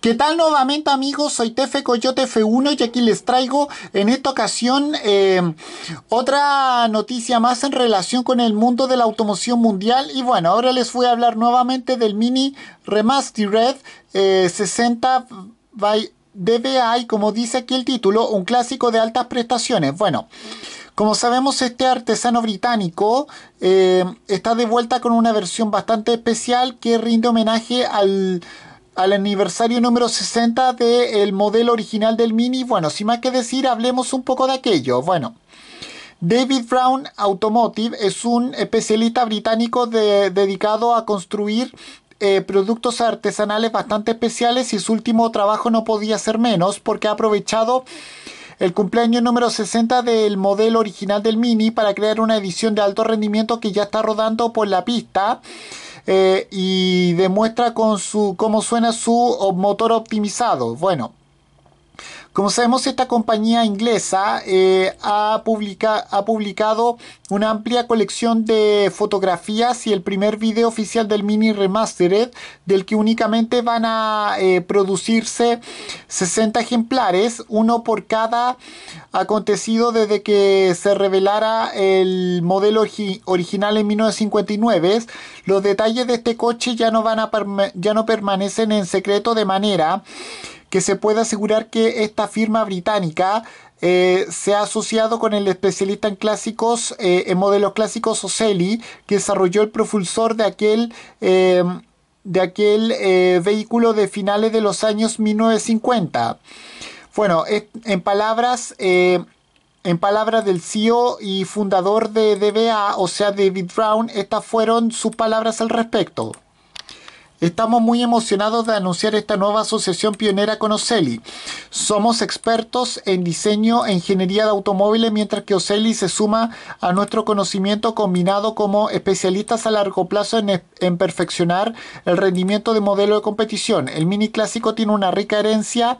¿Qué tal nuevamente amigos? Soy Tefe Coyote F1 y aquí les traigo en esta ocasión eh, otra noticia más en relación con el mundo de la automoción mundial y bueno, ahora les voy a hablar nuevamente del Mini Remastered 60 eh, by DBI, como dice aquí el título, un clásico de altas prestaciones. Bueno, como sabemos, este artesano británico eh, está de vuelta con una versión bastante especial que rinde homenaje al al aniversario número 60 del modelo original del Mini. Bueno, sin más que decir, hablemos un poco de aquello. Bueno, David Brown Automotive es un especialista británico dedicado a construir eh, productos artesanales bastante especiales y su último trabajo no podía ser menos porque ha aprovechado el cumpleaños número 60 del modelo original del Mini para crear una edición de alto rendimiento que ya está rodando por la pista eh, y demuestra con su cómo suena su motor optimizado. Bueno, como sabemos, esta compañía inglesa eh, ha, ha publicado una amplia colección de fotografías y el primer video oficial del Mini Remastered, del que únicamente van a eh, producirse 60 ejemplares, uno por cada acontecido desde que se revelara el modelo original en 1959. Los detalles de este coche ya no, van a ya no permanecen en secreto de manera que se pueda asegurar que esta firma británica eh, se ha asociado con el especialista en clásicos, eh, en modelos clásicos Ocelli, que desarrolló el propulsor de aquel, eh, de aquel vehículo de finales de los años 1950. Bueno, en palabras, en palabras del CEO y fundador de DBA, o sea, David Brown, estas fueron sus palabras al respecto. Estamos muy emocionados de anunciar esta nueva asociación pionera con Oceli. Somos expertos en diseño e ingeniería de automóviles, mientras que Oceli se suma a nuestro conocimiento combinado como especialistas a largo plazo en, perfeccionar el rendimiento de modelo de competición. El Mini Clásico tiene una rica herencia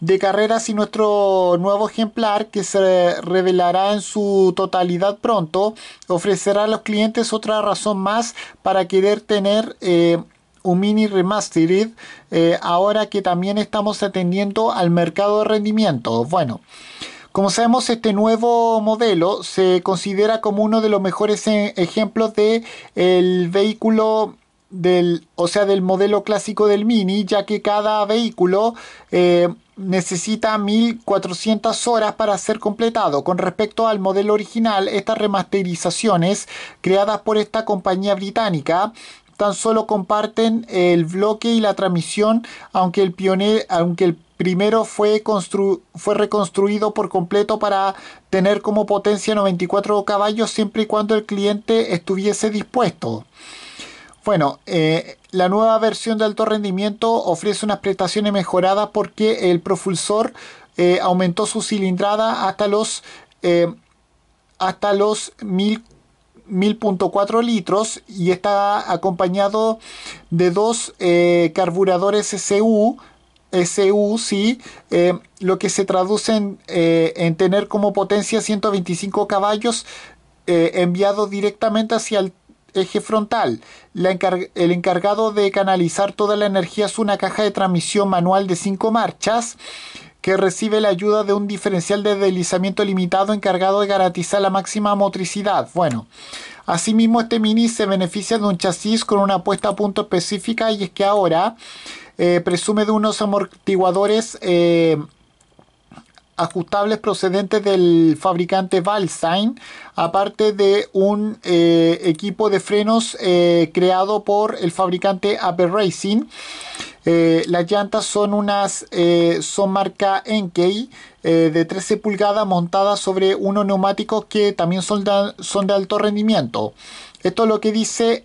de carreras y nuestro nuevo ejemplar que se revelará en su totalidad pronto ofrecerá a los clientes otra razón más para querer tener eh, un mini remastered eh, ahora que también estamos atendiendo al mercado de rendimiento. Bueno. Como sabemos, este nuevo modelo se considera como uno de los mejores eh, ejemplos de el vehículo del, o sea, del modelo clásico del Mini, ya que cada vehículo eh, necesita 1400 horas para ser completado. Con respecto al modelo original, estas remasterizaciones creadas por esta compañía británica tan solo comparten el bloque y la transmisión, aunque el, aunque el primero fue, fue reconstruido por completo para tener como potencia 94 caballos siempre y cuando el cliente estuviese dispuesto. Bueno, eh, la nueva versión de alto rendimiento ofrece unas prestaciones mejoradas porque el propulsor eh, aumentó su cilindrada hasta los, eh, hasta los 1000.4 litros y está acompañado de dos carburadores SU SU, lo que se traduce en, tener como potencia 125 caballos enviados enviado directamente hacia el eje frontal. el encargado de canalizar toda la energía es una caja de transmisión manual de 5 marchas que recibe la ayuda de un diferencial de deslizamiento limitado encargado de garantizar la máxima motricidad. Bueno, asimismo este Mini se beneficia de un chasis con una puesta a punto específica y es que ahora eh, presume de unos amortiguadores eh, ajustables procedentes del fabricante Valstein, aparte de un eh, equipo de frenos eh, creado por el fabricante Aper Racing. Eh, las llantas son unas son marca Enkei de 13 pulgadas montadas sobre unos neumáticos que también son de alto rendimiento. Esto es lo que dice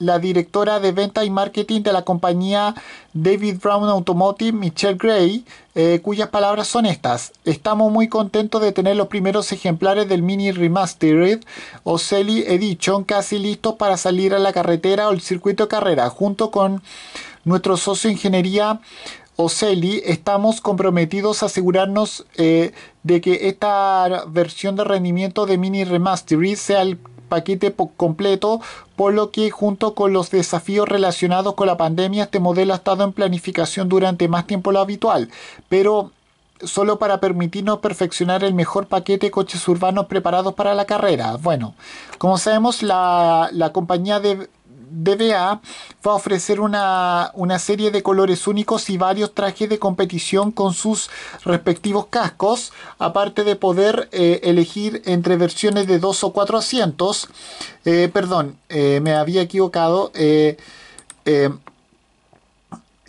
la directora de venta y marketing de la compañía David Brown Automotive, Michelle Gray, eh, cuyas palabras son estas. Estamos muy contentos de tener los primeros ejemplares del Mini Remastered o Edition casi listos para salir a la carretera o el circuito de carrera. Junto con nuestro socio ingeniería Ocelli, estamos comprometidos a asegurarnos eh, de que esta versión de rendimiento de Mini Remastered sea el paquete completo, por lo que junto con los desafíos relacionados con la pandemia, este modelo ha estado en planificación durante más tiempo lo habitual, pero solo para permitirnos perfeccionar el mejor paquete de coches urbanos preparados para la carrera. Bueno, como sabemos, la, la compañía de DBA va a ofrecer una, serie de colores únicos y varios trajes de competición con sus respectivos cascos, aparte de poder eh, elegir entre versiones de dos o cuatro asientos. Eh, perdón, eh, me había equivocado.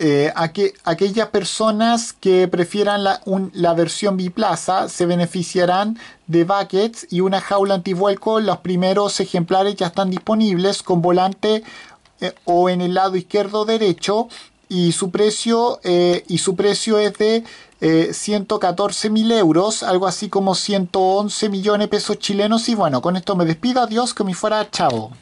Eh, aquellas personas que prefieran la, la, versión biplaza se beneficiarán de buckets y una jaula antivuelco. Los primeros ejemplares ya están disponibles con volante eh, o en el lado izquierdo o derecho y su precio, eh, y su precio es de 114 mil euros, algo así como 111 millones de pesos chilenos. Y bueno, con esto me despido. Adiós, que me fuera chavo.